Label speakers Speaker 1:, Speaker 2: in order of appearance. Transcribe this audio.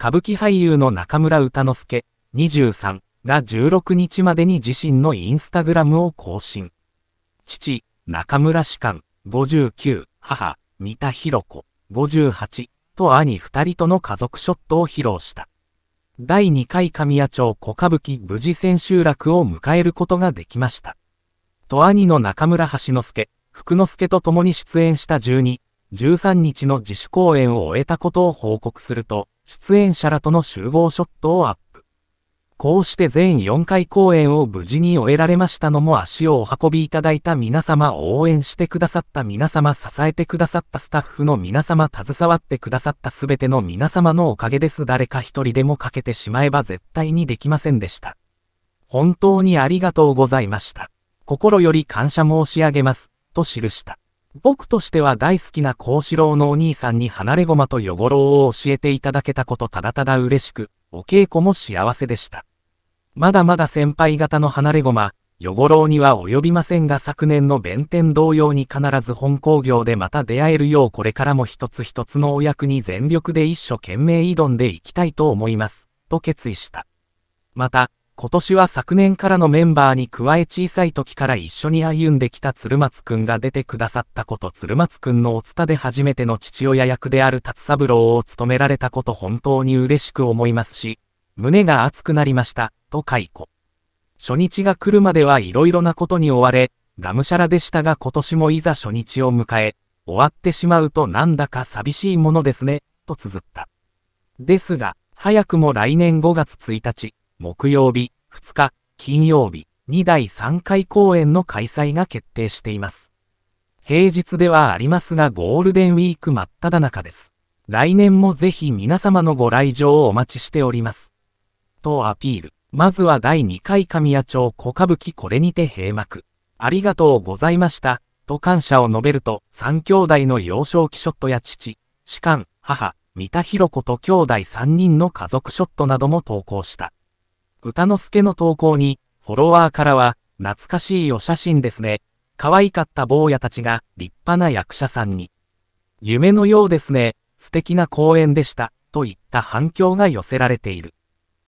Speaker 1: 歌舞伎俳優の中村歌之助、23が16日までに自身のインスタグラムを更新。父、中村士官、59、母、三田博子、58と兄二人との家族ショットを披露した。第2回神谷町小歌舞伎無事千秋楽を迎えることができました。と兄の中村橋之助、福之助と共に出演した12、13日の自主公演を終えたことを報告すると、出演者らとの集合ショットをアップ。こうして全4回公演を無事に終えられましたのも足をお運びいただいた皆様、応援してくださった皆様、支えてくださったスタッフの皆様、携わってくださった全ての皆様のおかげです。誰か一人でもかけてしまえば絶対にできませんでした。本当にありがとうございました。心より感謝申し上げます、と記した。僕としては大好きな幸四郎のお兄さんに離れ駒とよごろを教えていただけたことただただ嬉しく、お稽古も幸せでした。まだまだ先輩方の離れ駒、よごろには及びませんが昨年の弁天同様に必ず本工業でまた出会えるようこれからも一つ一つのお役に全力で一生懸命挑んでいきたいと思います、と決意した。また、今年は昨年からのメンバーに加え小さい時から一緒に歩んできた鶴松くんが出てくださったこと鶴松くんのお伝で初めての父親役である達三郎を務められたこと本当に嬉しく思いますし、胸が熱くなりました、と解雇。初日が来るまでは色々なことに追われ、がむしゃらでしたが今年もいざ初日を迎え、終わってしまうとなんだか寂しいものですね、と綴った。ですが、早くも来年5月1日、木曜日、2日、金曜日、2第3回公演の開催が決定しています。平日ではありますがゴールデンウィーク真っ只中です。来年もぜひ皆様のご来場をお待ちしております。とアピール。まずは第2回神谷町小歌舞伎これにて閉幕。ありがとうございました。と感謝を述べると、3兄弟の幼少期ショットや父、士官、母、三田博子と兄弟3人の家族ショットなども投稿した。歌之助の投稿に、フォロワーからは、懐かしいお写真ですね。可愛かった坊やたちが立派な役者さんに。夢のようですね。素敵な公演でした。といった反響が寄せられている。